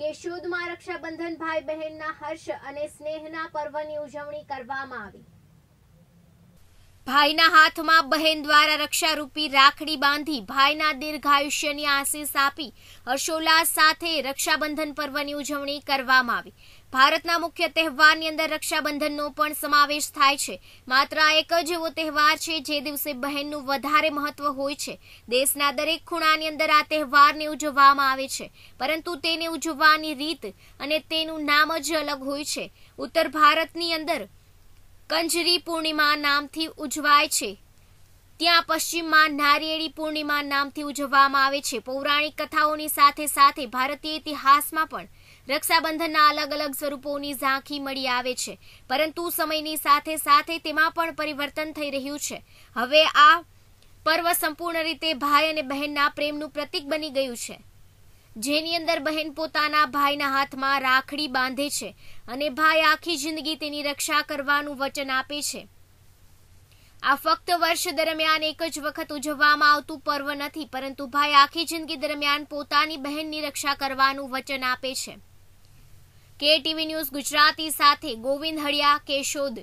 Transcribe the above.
કે કેશોદમાં રક્ષાબંધન ભાઈ બહેનના હર્ષ અને સ્નેહના પર્વની ઉજવણી કરવામાં આવી ભાઈના હાથમાં બહેન દ્વારા રક્ષારૂપી રાખડી બાંધી ભાઈના દીર્ઘાયુષ્યની આશીષ આપી હર્ષોલ્લાસ સાથે રક્ષાબંધન પર્વની ઉજવણી કરવામાં આવી ભારતના મુખ્ય તહેવારની અંદર રક્ષાબંધનનો પણ સમાવેશ થાય છે માત્ર આ એક જ એવો તહેવાર છે જે દિવસે બહેનનું વધારે મહત્વ હોય છે દેશના દરેક ખૂણાની અંદર આ તહેવારને ઉજવવામાં આવે છે પરંતુ તેને ઉજવવાની રીત અને તેનું નામ જ અલગ હોય છે ઉત્તર ભારતની અંદર કંજરી પૂર્ણિમા નામથી ઉજવાય છે ત્યાં પશ્ચિમમાં નારિયેળી પૂર્ણિમા નામથી ઉજવવામાં આવે છે પૌરાણિક કથાઓની સાથે સાથે ભારતીય ઇતિહાસમાં પણ રક્ષાબંધનના અલગ અલગ સ્વરૂપોની ઝાંખી મળી આવે છે પરંતુ સમયની સાથે સાથે તેમાં પણ પરિવર્તન થઈ રહ્યું છે હવે આ પર્વ સંપૂર્ણ રીતે ભાઈ અને બહેનના પ્રેમનું પ્રતીક બની ગયું છે જેની અંદર બહેન પોતાના ભાઈના હાથમાં રાખડી બાંધે છે અને ભાઈ આખી જિંદગી તેની રક્ષા કરવાનું વચન આપે છે આ ફક્ત વર્ષ દરમિયાન એક જ વખત ઉજવવામાં આવતું પર્વ નથી પરંતુ ભાઈ આખી જિંદગી દરમિયાન પોતાની બહેનની રક્ષા કરવાનું વચન આપે છે કે ટીવી ન્યૂઝ ગુજરાતી સાથે ગોવિંદ હળિયા કેશોદ